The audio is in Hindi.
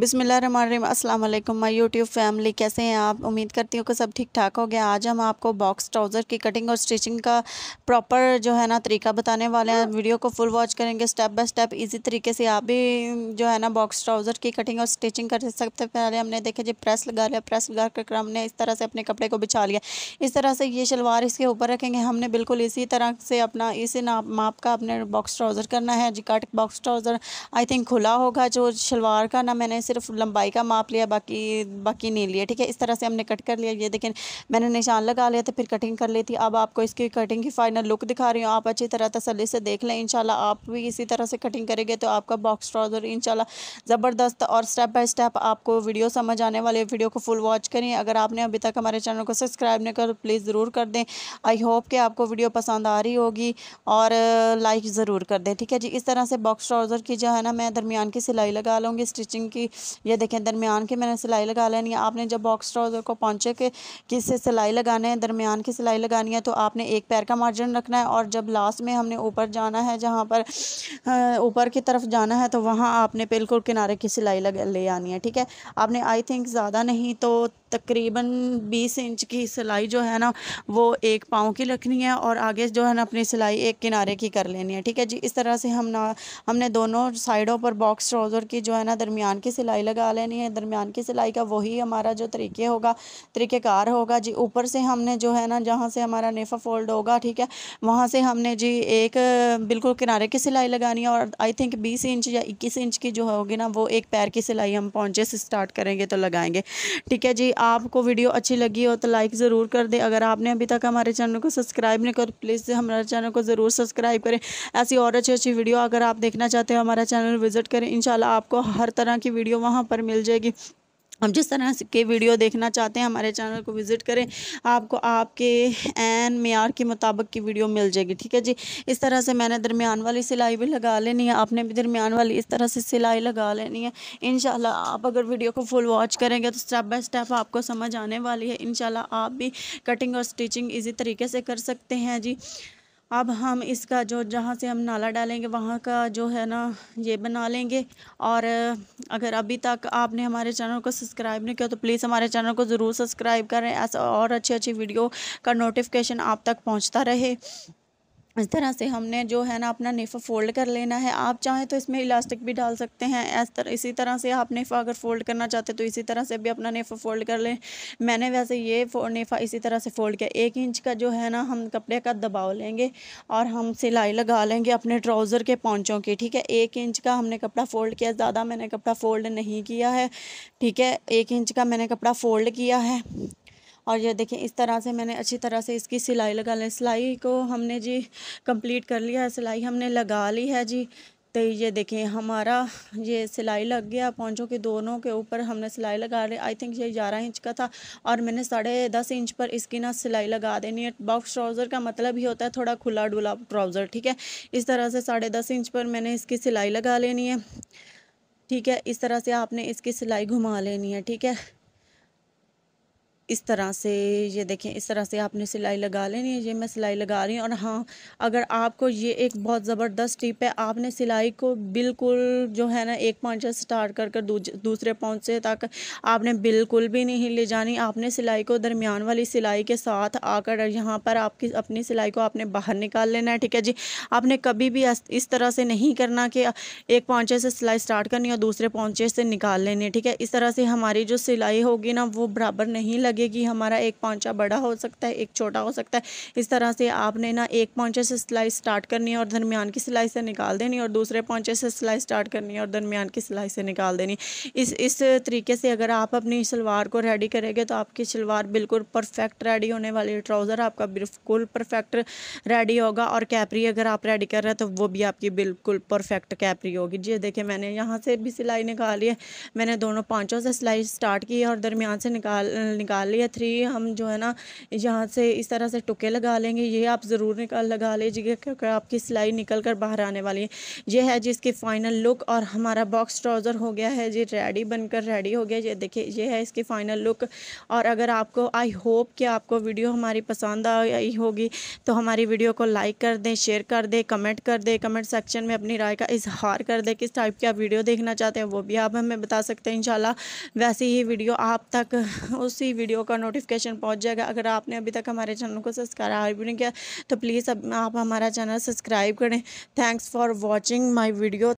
बिसमिल्ल अस्सलाम वालेकुम माय यूट्यूब फैमिली कैसे हैं आप उम्मीद करती हूँ कि सब ठीक ठाक हो गया आज हम आपको बॉक्स ट्राउज़र की कटिंग और स्टिचिंग का प्रॉपर जो है ना तरीका बताने वाले हैं वीडियो को फुल वॉच करेंगे स्टेप बाय स्टेप इजी तरीके से आप भी जो है ना बॉक्स ट्राउज़र की कटिंग और स्टिचिंग कर सकते पहले हमने देखे जी प्रेस लगा लिया प्रेस लगा कर हमने इस तरह से अपने कपड़े को बिछा लिया इस तरह से ये शलवार इसके ऊपर रखेंगे हमने बिल्कुल इसी तरह से अपना इसी ना माप का अपने बॉक्स ट्राउज़र करना है जी cut box trouser I think खुला होगा जो शलवार का ना मैंने सिर्फ लंबाई का माप लिया बाकी बाकी नहीं लिया ठीक है इस तरह से हमने कट कर लिया ये देखें मैंने निशान लगा लिया था फिर कटिंग कर ली थी अब आपको इसकी कटिंग की फ़ाइनल लुक दिखा रही हूँ आप अच्छी तरह तसली से देख लें इनशाला आप भी इसी तरह से कटिंग करेंगे तो आपका बॉक्स ट्राउज़र इंशाल्लाह ज़बरदस्त और स्टेप बाय स्टेप आपको वीडियो समझ आने वाले वीडियो को फुल वॉच करें अगर आपने अभी तक हमारे चैनल को सब्सक्राइब नहीं कर प्लीज़ ज़रूर कर दें आई होप कि आपको वीडियो पसंद आ रही होगी और लाइक ज़रूर कर दें ठीक है जी इस तरह से बॉक्स ट्राउज़र की जो है ना मैं दरमियान की सिलाई लगा लूँगी स्टिचिंग की ये देखें दरमियान के मैंने सिलाई लगा लेनी है आपने जब बॉक्स ट्राउज़र को पहुँचे के किस से सिलाई लगाना है दरमियान की सिलाई लगानी है तो आपने एक पैर का मार्जिन रखना है और जब लास्ट में हमने ऊपर जाना है जहाँ पर ऊपर की तरफ जाना है तो वहाँ आपने बिल्कुल किनारे की सिलाई लगा ले आनी है ठीक है आपने आई थिंक ज़्यादा नहीं तो तकरीबन 20 इंच की सिलाई जो है ना वो एक पाँव की रखनी है और आगे जो है ना अपनी सिलाई एक किनारे की कर लेनी है ठीक है जी इस तरह से हम ना हमने दोनों साइडों पर बॉक्स ट्राउज़र की जो है ना दरमियान की सिलाई लगा लेनी है दरमियान की सिलाई का वही हमारा जो तरीके होगा तरीक़ेकार होगा जी ऊपर से हमने जो है ना जहाँ से हमारा नेफा फोल्ड होगा ठीक है वहाँ से हमने जी एक बिल्कुल किनारे की सिलाई लगानी है और आई थिंक बीस इंच या इक्कीस इंच की जो होगी ना वो एक पैर की सिलाई हम पहुँचे से स्टार्ट करेंगे तो लगाएँगे ठीक है जी आपको वीडियो अच्छी लगी हो तो लाइक ज़रूर कर दें अगर आपने अभी तक हमारे चैनल को सब्सक्राइब नहीं कर प्लीज़ हमारे चैनल को ज़रूर सब्सक्राइब करें ऐसी और अच्छी अच्छी वीडियो अगर आप देखना चाहते हो हमारा चैनल विज़िट करें इन आपको हर तरह की वीडियो वहाँ पर मिल जाएगी आप जिस तरह के वीडियो देखना चाहते हैं हमारे चैनल को विज़िट करें आपको आपके एन मैार के मुताबिक की वीडियो मिल जाएगी ठीक है जी इस तरह से मैंने दरमियान वाली सिलाई भी लगा लेनी है आपने भी दरमियान वाली इस तरह से सिलाई लगा लेनी है इन आप अगर वीडियो को फुल वॉच करेंगे तो स्टेप बाय स्टेप आपको समझ आने वाली है इन आप भी कटिंग और स्टिचिंग ईजी तरीके से कर सकते हैं जी अब हम इसका जो जहाँ से हम नाला डालेंगे वहाँ का जो है ना ये बना लेंगे और अगर अभी तक आपने हमारे चैनल को सब्सक्राइब नहीं किया तो प्लीज़ हमारे चैनल को ज़रूर सब्सक्राइब करें ऐसा और अच्छी अच्छी वीडियो का नोटिफिकेशन आप तक पहुँचता रहे इस तरह से हमने जो है ना अपना नेफा फोल्ड कर लेना है आप चाहें तो इसमें इलास्टिक भी डाल सकते हैं इस तरह इसी तरह से आप नेफा अगर फोल्ड करना चाहते तो इसी तरह से भी अपना नेफा फोल्ड कर लें मैंने वैसे ये नेफा इसी तरह से फोल्ड किया एक इंच का जो है ना हम कपड़े का दबाव लेंगे और हम सिलाई लगा लेंगे अपने ट्राउज़र के पौचों की ठीक है एक इंच का हमने कपड़ा फोल्ड किया ज़्यादा मैंने कपड़ा फोल्ड नहीं किया है ठीक है एक इंच का मैंने कपड़ा फोल्ड किया है और ये देखें इस तरह से मैंने अच्छी तरह से इसकी सिलाई लगा ली सिलाई को हमने जी कंप्लीट कर लिया है सिलाई हमने लगा ली है जी तो ये देखें हमारा ये सिलाई लग गया पौचों के दोनों के ऊपर हमने सिलाई लगा ली आई थिंक ये ग्यारह इंच का था और मैंने साढ़े दस इंच पर इसकी ना सिलाई लगा देनी है बॉक्स ट्राउज़र का मतलब ही होता है थोड़ा खुला डुला ट्राउज़र ठीक है इस तरह से साढ़े दस इंच पर मैंने इसकी सिलाई लगा लेनी है ठीक है इस तरह से आपने इसकी सिलाई घुमा लेनी है ठीक है इस तरह से ये देखें इस तरह से आपने सिलाई लगा लेनी है ये मैं सिलाई लगा रही हूँ और हाँ अगर आपको ये एक बहुत ज़बरदस्त टिप है आपने सिलाई को बिल्कुल जो है ना एक पॉइंट से स्टार्ट कर कर दूसरे पॉइंट से तक आपने बिल्कुल भी नहीं ले जानी आपने सिलाई को दरमियान वाली सिलाई के साथ आकर यहाँ पर आपकी अपनी सिलाई को आपने बाहर निकाल लेना है ठीक है जी आपने कभी भी इस तरह से नहीं करना कि एक पॉन्चे से सिलाई स्टार्ट करनी और दूसरे पॉन्चे से निकाल लेनी ठीक है इस तरह से हमारी जो सिलाई होगी ना वो बराबर नहीं लगी लगे कि हमारा एक पाँचा बड़ा हो सकता है एक छोटा हो सकता है इस तरह से आपने ना एक पाँचे से सिलाई स्टार्ट करनी है और दरमियान की सिलाई से निकाल देनी और दूसरे पाँचे से सिलाई स्टार्ट करनी है और दरमियान की सिलाई से निकाल देनी इस इस तरीके से अगर आप अपनी शलवार को रेडी करेंगे तो आपकी शलवार बिल्कुल परफेक्ट रेडी होने वाली ट्राउज़र आपका बिल्कुल परफेक्ट रेडी होगा और कैपरी अगर आप रेडी कर रहे हैं तो वो भी आपकी बिल्कुल परफेक्ट कैपरी होगी जी देखिए मैंने यहाँ से भी सिलाई निकाली है मैंने दोनों पाँचों से सिलाई स्टार्ट की है और दरमियान से निकाल निकाल निकाल लिया थ्री हम जो है ना यहाँ से इस तरह से टुके लगा लेंगे ये आप ज़रूर निकाल लगा लीजिए क्योंकि आपकी सिलाई निकल कर बाहर आने वाली है ये है जी इसकी फ़ाइनल लुक और हमारा बॉक्स ट्राउज़र हो गया है जी रेडी बनकर रेडी हो गया ये देखिए ये है इसकी फ़ाइनल लुक और अगर आपको आई होप कि आपको वीडियो हमारी पसंद आई होगी तो हमारी वीडियो को लाइक कर दें शेयर कर दें कमेंट कर दें कमेंट सेक्शन में अपनी राय का इजहार कर दें किस टाइप की आप वीडियो देखना चाहते हैं वो भी आप हमें बता सकते हैं इन वैसी ही वीडियो आप तक उसी वीडियो वीडियो का नोटिफिकेशन पहुंच जाएगा अगर आपने अभी तक हमारे चैनल को सब्सक्राइब नहीं किया तो प्लीज़ अब आप हमारा चैनल सब्सक्राइब करें thanks for watching my video